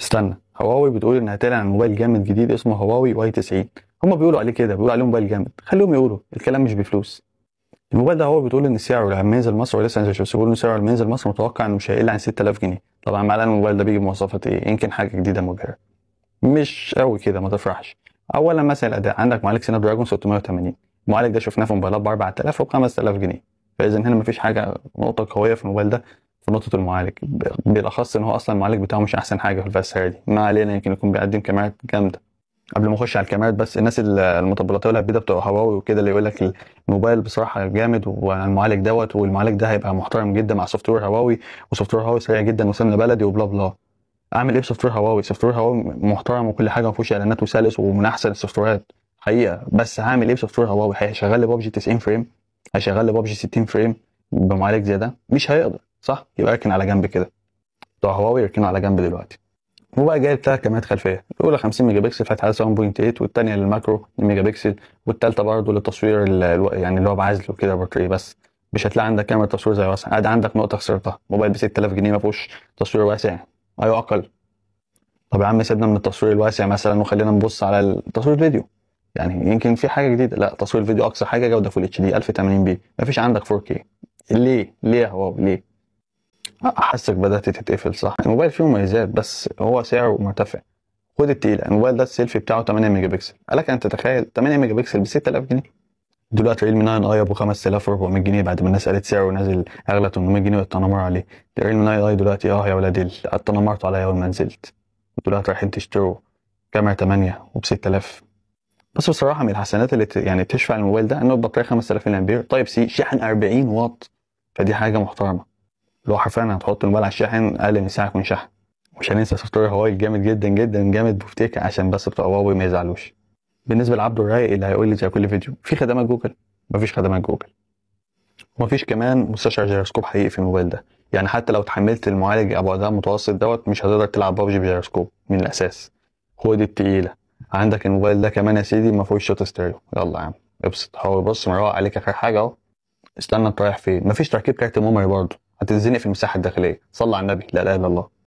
استنى هواوي بتقول انها تعلن عن موبايل جامد جديد اسمه هواوي واي 90 هم بيقولوا عليه كده بيقولوا عليه موبايل جامد خليهم يقولوا الكلام مش بفلوس الموبايل ده هو بتقول ان سعره لما ينزل مصر ولسه نزل بس بيقول ان سعره لما ينزل مصر متوقع انه مش هيقل عن 6000 جنيه طبعا مع الموبايل ده بيجي بمواصفات ايه يمكن حاجه جديده مبهره مش قوي كده ما تفرحش اولا مثلا الاداء عندك معالج سناب دراجون 680 المعالج ده شفناه في موبايلات ب 4000 و 5000 جنيه فاذا هنا مفيش حاجه نقطه قويه في الموبايل ده في نقطه المعالج بالاخص ان هو اصلا المعالج بتاعه مش احسن حاجه في الفاس دي ما علينا يمكن يكون بيقدم كاميرات جامده قبل ما اخش على الكاميرات بس الناس المطبلاتيه والهبيده بتوع هواوي وكده اللي يقول لك الموبايل بصراحه جامد والمعالج دوت والمعالج ده هيبقى محترم جدا مع سوفت وير هواوي وسوفت وير هواوي سريع جدا وسمنه بلدي وبلا بلا اعمل ايه بسوفت سوفت وير هواوي سوفت وير هواوي محترم وكل حاجه ما فيهوش اعلانات وسلس ومن احسن السوفت ويرات حقيقه بس هعمل ايه بسوفت سوفت وير هواوي هيشغل لي ببجي 90 فريم هيشغل لي ببجي 60 فريم بمعالج زي ده مش هيقدر صح يبقى اركن على جنب كده بتوع هواوي يركنوا على جنب دلوقتي هو بقى جايب ثلاث كاميرات خلفيه الاولى 50 ميجا بكسل فاتحه 7.8 والثانيه للماكرو ميجا بكسل والثالثه برضه للتصوير يعني اللي هو بعزل وكده بورتريه بس مش هتلاقي عندك كاميرا تصوير زي واسع قاعد عندك نقطه خسرتها موبايل ب 6000 جنيه ما فيهوش تصوير واسع ايوه اقل طب يا عم سيبنا من التصوير الواسع مثلا وخلينا نبص على تصوير الفيديو يعني يمكن في حاجه جديده لا تصوير الفيديو اقصى حاجه جوده فول اتش دي 1080 بي ما فيش عندك 4 كي ليه ليه يا هواوي ليه حاسك بدات تتقفل صح الموبايل فيه مميزات بس هو سعره مرتفع خد التقيل الموبايل ده السيلفي بتاعه 8 ميجا بكسل لك ان تتخيل 8 ميجا بكسل ب 6000 جنيه دلوقتي ريلمي 9 اي ابو 5400 جنيه بعد ما الناس قالت سعره نازل اغلى 800 جنيه واتنمر عليه ريلمي 9 اي دلوقتي اه يا ولاد اتنمرتوا عليا اول ما نزلت دلوقتي رايحين تشتروا كاميرا 8 وب 6000 بس بصراحه من الحسنات اللي يعني تشفع الموبايل ده انه البطاريه 5000 امبير طيب سي شحن 40 واط فدي حاجه محترمه اللي هو حرفيا هتحط الموبايل على الشاحن اقل من ساعه يكون شحن مش هننسى سوفت وير هواوي الجامد جدا جدا جامد بفتك عشان بس بتوع هواوي ما يزعلوش بالنسبه لعبد الرايق اللي هيقول لي زي كل فيديو في خدمات جوجل مفيش خدمات جوجل ومفيش كمان مستشعر جيروسكوب حقيقي في الموبايل ده يعني حتى لو اتحملت المعالج ابو اداء متوسط دوت مش هتقدر تلعب ببجي بجيروسكوب من الاساس خد التقيله عندك الموبايل ده كمان يا سيدي ما فيهوش شوت ستيريو يلا يا عم ابسط هو بص مروق عليك اخر حاجه اهو استنى انت رايح فين مفيش تركيب كارت ميموري برضه هتتزنق في المساحه الداخليه صلى على النبي لا اله الا الله